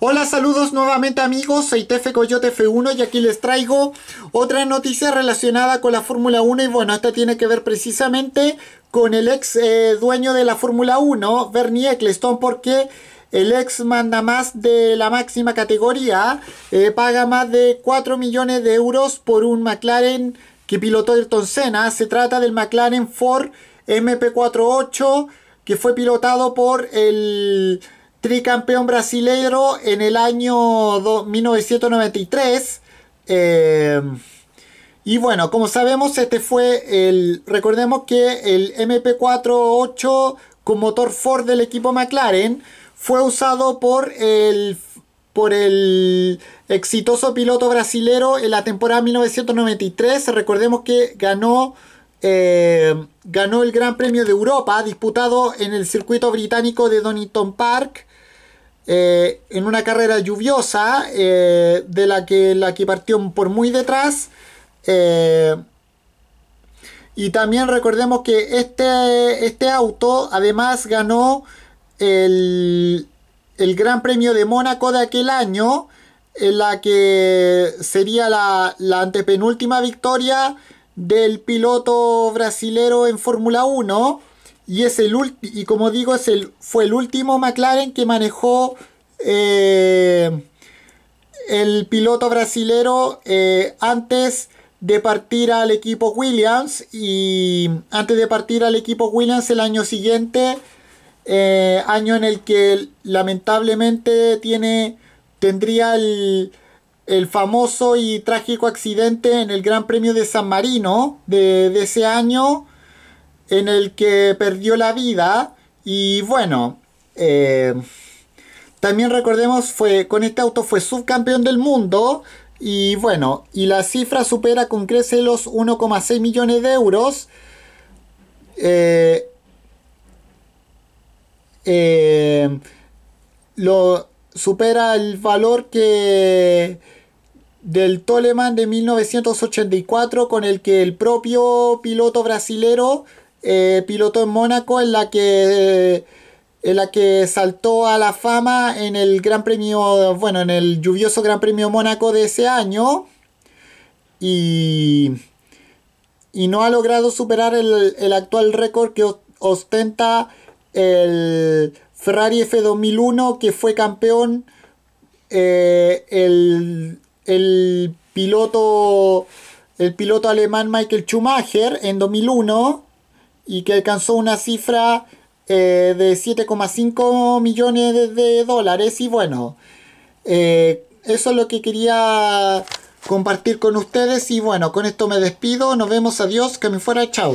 Hola, saludos nuevamente amigos, soy TF Coyote F1 y aquí les traigo otra noticia relacionada con la Fórmula 1 y bueno, esta tiene que ver precisamente con el ex eh, dueño de la Fórmula 1, Bernie Eccleston, porque el ex manda más de la máxima categoría eh, paga más de 4 millones de euros por un McLaren que pilotó Ayrton Senna. Se trata del McLaren Ford MP48 que fue pilotado por el tricampeón brasilero en el año 1993. Em, y bueno, como sabemos, este fue el. Recordemos que el MP48 con motor Ford del equipo McLaren fue usado por el por el exitoso piloto brasilero en la temporada 1993. Recordemos que ganó, em, ganó el Gran Premio de Europa, disputado en el circuito británico de Donington Park. Eh, en una carrera lluviosa eh, de la que, la que partió por muy detrás. Eh, y también recordemos que este, este auto además ganó el, Gran Premio de Mónaco de aquel año, en la que sería la, la antepenúltima victoria del piloto brasilero en Fórmula 1 y, es el y como digo, es el, fue el último McLaren que manejó eh, el piloto brasilero eh, antes de partir al equipo Williams. Y antes de partir al equipo Williams el año siguiente, eh, año en el que lamentablemente tiene, tendría el, famoso y trágico accidente en el Gran Premio de San Marino de ese año en el que perdió la vida y bueno, eh, también recordemos fue con este auto fue subcampeón del mundo y bueno, y la cifra supera con crece los 1,6 millones de euros. Eh, eh, lo supera el valor que del Toleman de 1984 con el que el propio piloto brasilero eh, ...piloto en Mónaco, en la que en la que saltó a la fama en el Gran Premio, bueno, en el lluvioso Gran Premio Mónaco de ese año. Y, y no ha logrado superar el, actual récord que ostenta el Ferrari F2001, que fue campeón eh, el, el, piloto, el piloto alemán Michael Schumacher en 2001 y que alcanzó una cifra eh, de 7,5 millones de, dólares y bueno, eh, eso es lo que quería compartir con ustedes y bueno, con esto me despido, nos vemos, adiós, que me fuera, chao.